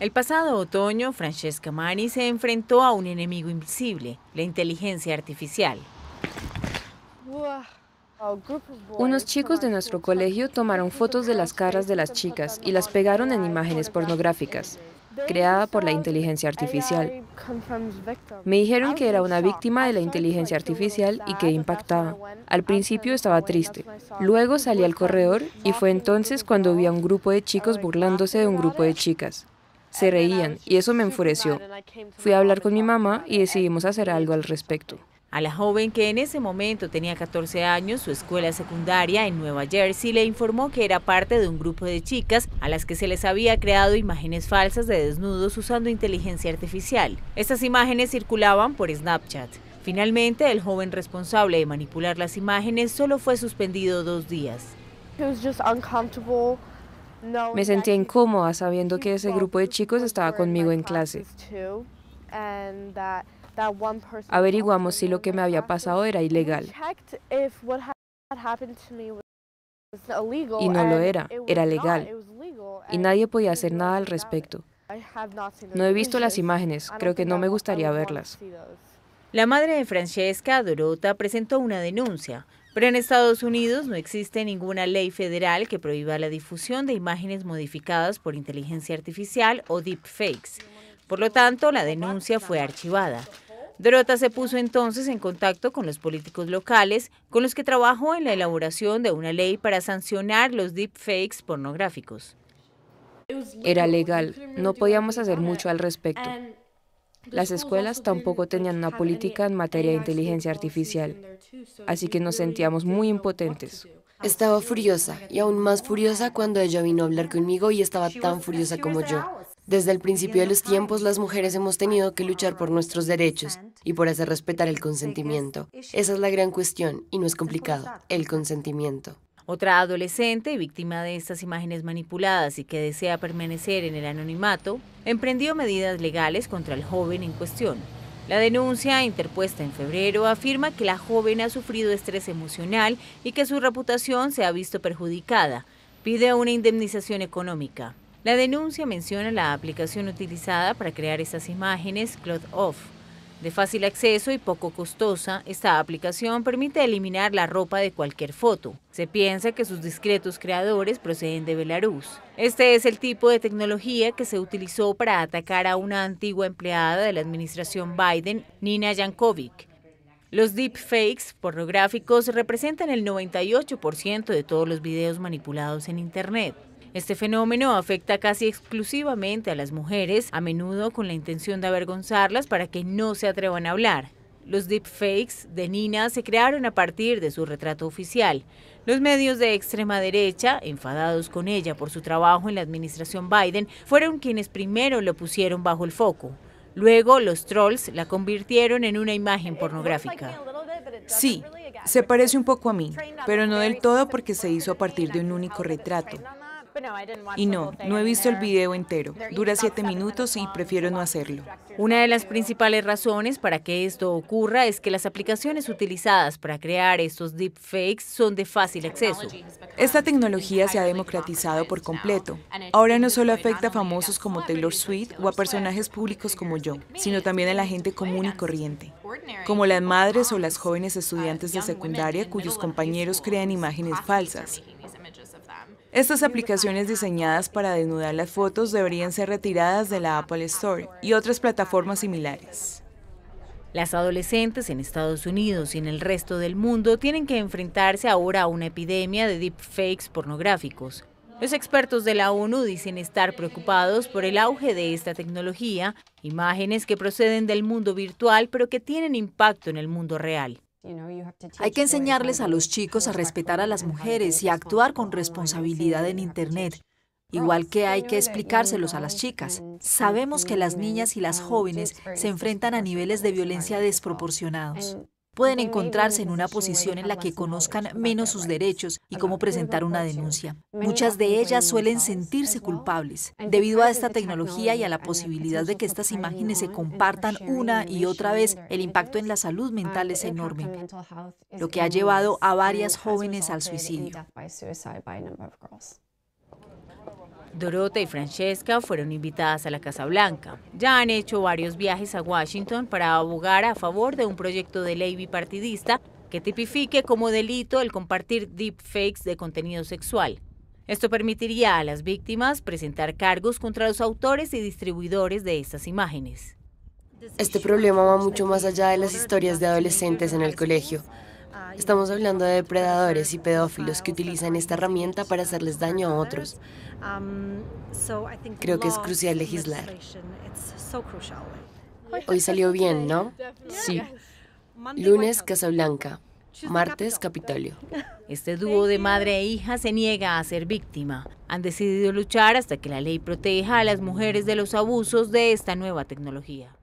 El pasado otoño, Francesca Mani se enfrentó a un enemigo invisible, la inteligencia artificial. Unos chicos de nuestro colegio tomaron fotos de las caras de las chicas y las pegaron en imágenes pornográficas creada por la inteligencia artificial. Me dijeron que era una víctima de la inteligencia artificial y que impactaba. Al principio estaba triste. Luego salí al corredor y fue entonces cuando vi a un grupo de chicos burlándose de un grupo de chicas. Se reían y eso me enfureció. Fui a hablar con mi mamá y decidimos hacer algo al respecto. A la joven, que en ese momento tenía 14 años, su escuela secundaria en Nueva Jersey le informó que era parte de un grupo de chicas a las que se les había creado imágenes falsas de desnudos usando inteligencia artificial. Estas imágenes circulaban por Snapchat. Finalmente, el joven responsable de manipular las imágenes solo fue suspendido dos días. Me sentía incómoda sabiendo que ese grupo de chicos estaba conmigo en clase. Averiguamos si lo que me había pasado era ilegal. Y no lo era, era legal. Y nadie podía hacer nada al respecto. No he visto las imágenes, creo que no me gustaría verlas. La madre de Francesca, Dorota, presentó una denuncia, pero en Estados Unidos no existe ninguna ley federal que prohíba la difusión de imágenes modificadas por inteligencia artificial o deepfakes. Por lo tanto, la denuncia fue archivada. Dorota se puso entonces en contacto con los políticos locales, con los que trabajó en la elaboración de una ley para sancionar los deepfakes pornográficos. Era legal, no podíamos hacer mucho al respecto. Las escuelas tampoco tenían una política en materia de inteligencia artificial, así que nos sentíamos muy impotentes. Estaba furiosa y aún más furiosa cuando ella vino a hablar conmigo y estaba tan furiosa como yo. Desde el principio de los tiempos, las mujeres hemos tenido que luchar por nuestros derechos y por hacer respetar el consentimiento. Esa es la gran cuestión y no es complicado, el consentimiento. Otra adolescente, víctima de estas imágenes manipuladas y que desea permanecer en el anonimato, emprendió medidas legales contra el joven en cuestión. La denuncia, interpuesta en febrero, afirma que la joven ha sufrido estrés emocional y que su reputación se ha visto perjudicada. Pide una indemnización económica. La denuncia menciona la aplicación utilizada para crear estas imágenes, Cloud Off. De fácil acceso y poco costosa, esta aplicación permite eliminar la ropa de cualquier foto. Se piensa que sus discretos creadores proceden de Belarus. Este es el tipo de tecnología que se utilizó para atacar a una antigua empleada de la administración Biden, Nina Yankovic. Los deepfakes pornográficos representan el 98% de todos los videos manipulados en Internet. Este fenómeno afecta casi exclusivamente a las mujeres, a menudo con la intención de avergonzarlas para que no se atrevan a hablar. Los deepfakes de Nina se crearon a partir de su retrato oficial. Los medios de extrema derecha, enfadados con ella por su trabajo en la administración Biden, fueron quienes primero lo pusieron bajo el foco. Luego, los trolls la convirtieron en una imagen pornográfica. Sí, se parece un poco a mí, pero no del todo porque se hizo a partir de un único retrato. Y no, no he visto el video entero. Dura siete minutos y prefiero no hacerlo. Una de las principales razones para que esto ocurra es que las aplicaciones utilizadas para crear estos deepfakes son de fácil acceso. Esta tecnología se ha democratizado por completo. Ahora no solo afecta a famosos como Taylor Swift o a personajes públicos como yo, sino también a la gente común y corriente, como las madres o las jóvenes estudiantes de secundaria cuyos compañeros crean imágenes falsas. Estas aplicaciones diseñadas para desnudar las fotos deberían ser retiradas de la Apple Store y otras plataformas similares. Las adolescentes en Estados Unidos y en el resto del mundo tienen que enfrentarse ahora a una epidemia de deepfakes pornográficos. Los expertos de la ONU dicen estar preocupados por el auge de esta tecnología, imágenes que proceden del mundo virtual pero que tienen impacto en el mundo real. Hay que enseñarles a los chicos a respetar a las mujeres y a actuar con responsabilidad en Internet, igual que hay que explicárselos a las chicas. Sabemos que las niñas y las jóvenes se enfrentan a niveles de violencia desproporcionados pueden encontrarse en una posición en la que conozcan menos sus derechos y cómo presentar una denuncia. Muchas de ellas suelen sentirse culpables. Debido a esta tecnología y a la posibilidad de que estas imágenes se compartan una y otra vez, el impacto en la salud mental es enorme, lo que ha llevado a varias jóvenes al suicidio. Dorota y Francesca fueron invitadas a la Casa Blanca. Ya han hecho varios viajes a Washington para abogar a favor de un proyecto de ley bipartidista que tipifique como delito el compartir deepfakes de contenido sexual. Esto permitiría a las víctimas presentar cargos contra los autores y distribuidores de estas imágenes. Este problema va mucho más allá de las historias de adolescentes en el colegio. Estamos hablando de depredadores y pedófilos que utilizan esta herramienta para hacerles daño a otros. Creo que es crucial legislar. Hoy salió bien, ¿no? Sí. Lunes, Casablanca. Martes, Capitolio. Este dúo de madre e hija se niega a ser víctima. Han decidido luchar hasta que la ley proteja a las mujeres de los abusos de esta nueva tecnología.